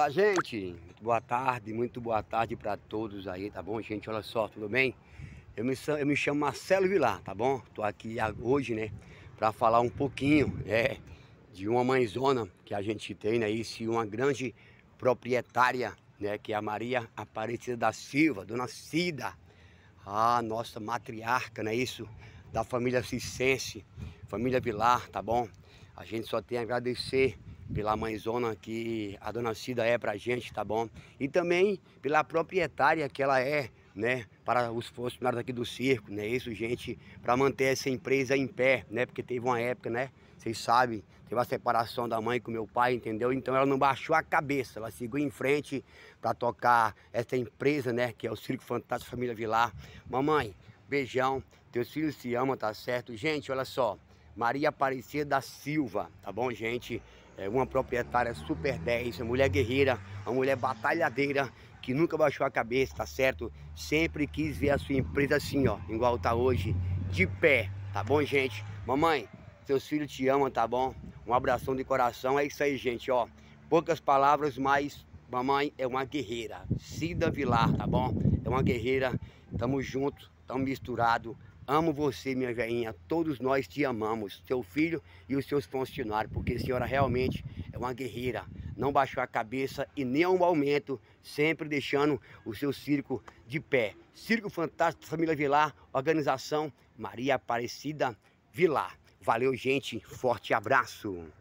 Olá, gente. boa tarde, muito boa tarde para todos aí, tá bom, gente? Olha só, tudo bem? Eu me, eu me chamo Marcelo Vilar, tá bom? Tô aqui hoje, né, para falar um pouquinho, é, de uma mãezona que a gente tem, né, isso, uma grande proprietária, né, que é a Maria Aparecida da Silva, Dona Cida, a nossa matriarca, né, isso, da família Cicense, família Vilar, tá bom? A gente só tem a agradecer pela mãezona que a dona Cida é pra gente, tá bom? E também pela proprietária que ela é, né, para os funcionários aqui do circo, né? Isso, gente, para manter essa empresa em pé, né? Porque teve uma época, né? Vocês sabem, teve a separação da mãe com meu pai, entendeu? Então ela não baixou a cabeça, ela seguiu em frente para tocar essa empresa, né? Que é o Circo Fantástico Família Vilar. Mamãe, beijão, teus filhos se amam, tá certo? Gente, olha só, Maria Aparecida da Silva, tá bom, gente? é uma proprietária super 10, uma mulher guerreira, uma mulher batalhadeira, que nunca baixou a cabeça, tá certo? Sempre quis ver a sua empresa assim, ó, igual tá hoje, de pé, tá bom, gente? Mamãe, seus filhos te amam, tá bom? Um abração de coração, é isso aí, gente, ó. Poucas palavras, mas mamãe é uma guerreira. Cida Vilar, tá bom? É uma guerreira, tamo junto, tamo misturado. Amo você, minha veinha. Todos nós te amamos, seu filho e os seus funcionários, porque a senhora realmente é uma guerreira. Não baixou a cabeça e nem um aumento, sempre deixando o seu circo de pé. Circo Fantástico Família Vilar, organização Maria Aparecida Vilar. Valeu, gente. Forte abraço.